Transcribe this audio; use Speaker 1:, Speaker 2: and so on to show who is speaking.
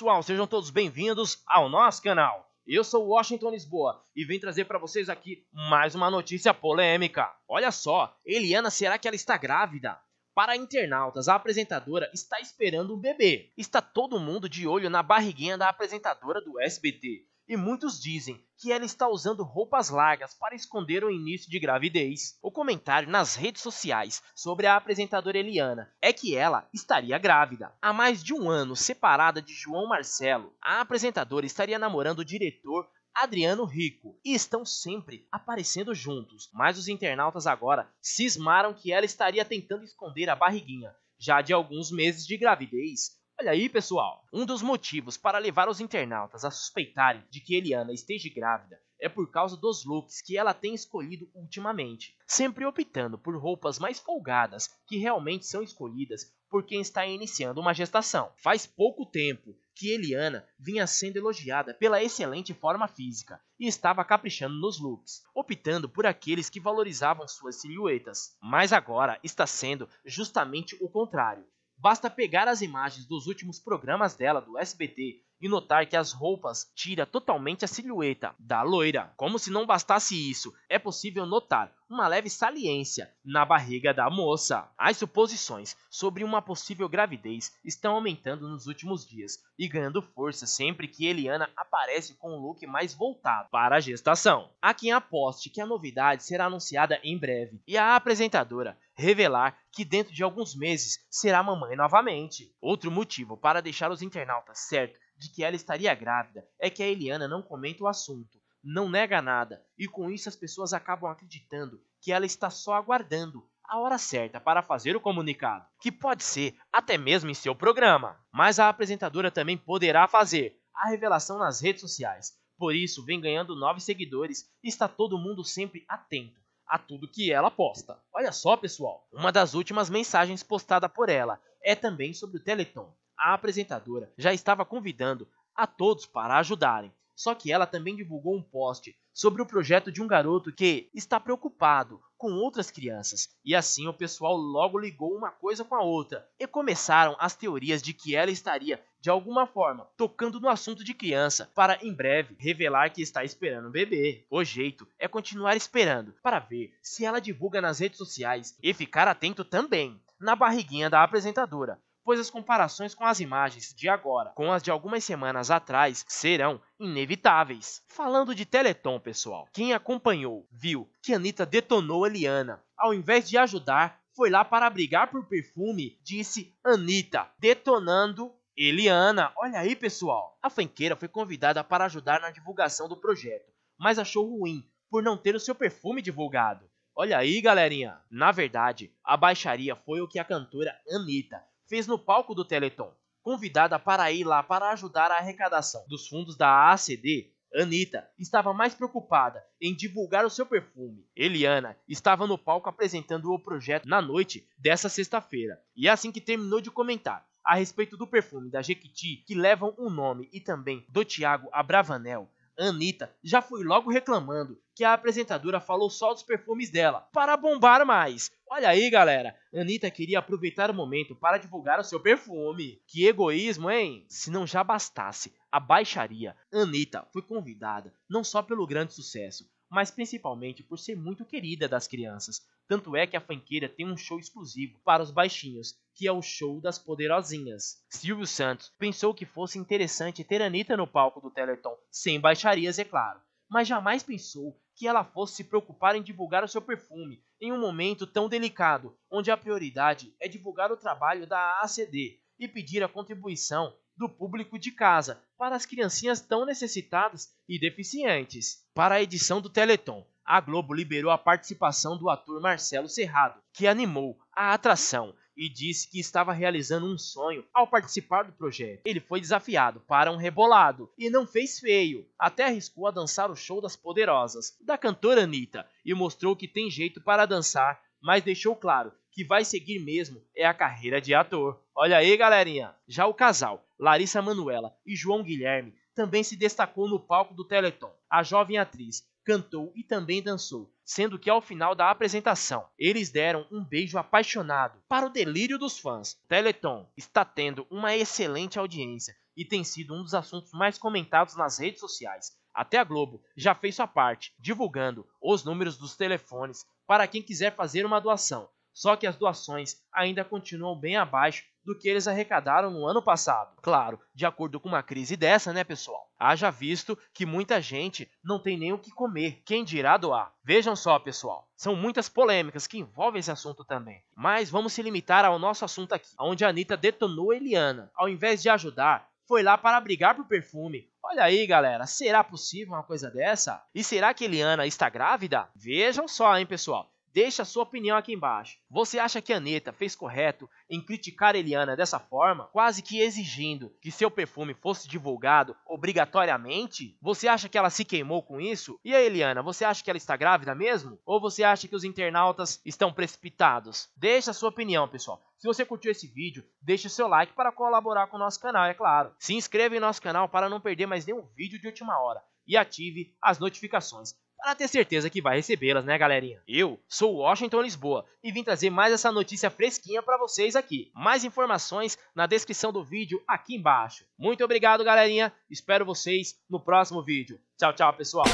Speaker 1: pessoal, sejam todos bem-vindos ao nosso canal. Eu sou Washington Lisboa e vim trazer para vocês aqui mais uma notícia polêmica. Olha só, Eliana, será que ela está grávida? Para internautas, a apresentadora está esperando um bebê. Está todo mundo de olho na barriguinha da apresentadora do SBT e muitos dizem que ela está usando roupas largas para esconder o início de gravidez. O comentário nas redes sociais sobre a apresentadora Eliana é que ela estaria grávida. Há mais de um ano separada de João Marcelo, a apresentadora estaria namorando o diretor Adriano Rico e estão sempre aparecendo juntos, mas os internautas agora cismaram que ela estaria tentando esconder a barriguinha já de alguns meses de gravidez Olha aí, pessoal! Um dos motivos para levar os internautas a suspeitarem de que Eliana esteja grávida é por causa dos looks que ela tem escolhido ultimamente, sempre optando por roupas mais folgadas que realmente são escolhidas por quem está iniciando uma gestação. Faz pouco tempo que Eliana vinha sendo elogiada pela excelente forma física e estava caprichando nos looks, optando por aqueles que valorizavam suas silhuetas. Mas agora está sendo justamente o contrário. Basta pegar as imagens dos últimos programas dela do SBT e notar que as roupas tira totalmente a silhueta da loira. Como se não bastasse isso, é possível notar uma leve saliência na barriga da moça. As suposições sobre uma possível gravidez estão aumentando nos últimos dias e ganhando força sempre que Eliana aparece com um look mais voltado para a gestação. Há quem aposte que a novidade será anunciada em breve e a apresentadora revelar que dentro de alguns meses será mamãe novamente. Outro motivo para deixar os internautas certos de que ela estaria grávida é que a Eliana não comenta o assunto, não nega nada, e com isso as pessoas acabam acreditando que ela está só aguardando a hora certa para fazer o comunicado, que pode ser até mesmo em seu programa. Mas a apresentadora também poderá fazer a revelação nas redes sociais. Por isso, vem ganhando novos seguidores e está todo mundo sempre atento a tudo que ela posta. Olha só, pessoal, uma das últimas mensagens postada por ela é também sobre o Teleton a apresentadora já estava convidando a todos para ajudarem. Só que ela também divulgou um post sobre o projeto de um garoto que está preocupado com outras crianças. E assim o pessoal logo ligou uma coisa com a outra e começaram as teorias de que ela estaria, de alguma forma, tocando no assunto de criança para em breve revelar que está esperando um bebê. O jeito é continuar esperando para ver se ela divulga nas redes sociais e ficar atento também na barriguinha da apresentadora pois as comparações com as imagens de agora com as de algumas semanas atrás serão inevitáveis. Falando de Teleton, pessoal, quem acompanhou viu que Anitta detonou Eliana. Ao invés de ajudar, foi lá para brigar por perfume, disse Anitta, detonando Eliana. Olha aí, pessoal. A fanqueira foi convidada para ajudar na divulgação do projeto, mas achou ruim por não ter o seu perfume divulgado. Olha aí, galerinha. Na verdade, a baixaria foi o que a cantora Anitta fez no palco do Teleton. Convidada para ir lá para ajudar a arrecadação dos fundos da ACD, Anitta estava mais preocupada em divulgar o seu perfume. Eliana estava no palco apresentando o projeto na noite dessa sexta-feira. E é assim que terminou de comentar a respeito do perfume da Jequiti, que levam o nome e também do Tiago Abravanel, Anitta já foi logo reclamando que a apresentadora falou só dos perfumes dela, para bombar mais. Olha aí, galera, Anitta queria aproveitar o momento para divulgar o seu perfume. Que egoísmo, hein? Se não já bastasse a baixaria, Anitta foi convidada não só pelo grande sucesso, mas principalmente por ser muito querida das crianças. Tanto é que a fanqueira tem um show exclusivo para os baixinhos, que é o show das poderosinhas. Silvio Santos pensou que fosse interessante ter Anitta no palco do Teleton, sem baixarias, é claro, mas jamais pensou que ela fosse se preocupar em divulgar o seu perfume em um momento tão delicado, onde a prioridade é divulgar o trabalho da ACD e pedir a contribuição do público de casa para as criancinhas tão necessitadas e deficientes. Para a edição do Teleton, a Globo liberou a participação do ator Marcelo Serrado, que animou a atração e disse que estava realizando um sonho ao participar do projeto. Ele foi desafiado para um rebolado e não fez feio. Até arriscou a dançar o show das poderosas da cantora Anitta e mostrou que tem jeito para dançar, mas deixou claro que vai seguir mesmo é a carreira de ator. Olha aí, galerinha. Já o casal Larissa Manuela e João Guilherme também se destacou no palco do Teleton. A jovem atriz cantou e também dançou, sendo que ao final da apresentação, eles deram um beijo apaixonado para o delírio dos fãs. Teleton está tendo uma excelente audiência e tem sido um dos assuntos mais comentados nas redes sociais. Até a Globo já fez sua parte, divulgando os números dos telefones para quem quiser fazer uma doação só que as doações ainda continuam bem abaixo do que eles arrecadaram no ano passado. Claro, de acordo com uma crise dessa, né, pessoal? Haja visto que muita gente não tem nem o que comer, quem dirá doar? Vejam só, pessoal, são muitas polêmicas que envolvem esse assunto também. Mas vamos se limitar ao nosso assunto aqui, onde a Anitta detonou a Eliana. Ao invés de ajudar, foi lá para brigar por perfume. Olha aí, galera, será possível uma coisa dessa? E será que Eliana está grávida? Vejam só, hein, pessoal. Deixe a sua opinião aqui embaixo. Você acha que a Anitta fez correto em criticar Eliana dessa forma, quase que exigindo que seu perfume fosse divulgado obrigatoriamente? Você acha que ela se queimou com isso? E a Eliana, você acha que ela está grávida mesmo? Ou você acha que os internautas estão precipitados? Deixe a sua opinião, pessoal. Se você curtiu esse vídeo, deixe o seu like para colaborar com o nosso canal, é claro. Se inscreva em nosso canal para não perder mais nenhum vídeo de última hora e ative as notificações para ter certeza que vai recebê-las, né, galerinha? Eu sou Washington Lisboa e vim trazer mais essa notícia fresquinha para vocês aqui. Mais informações na descrição do vídeo aqui embaixo. Muito obrigado, galerinha. Espero vocês no próximo vídeo. Tchau, tchau, pessoal.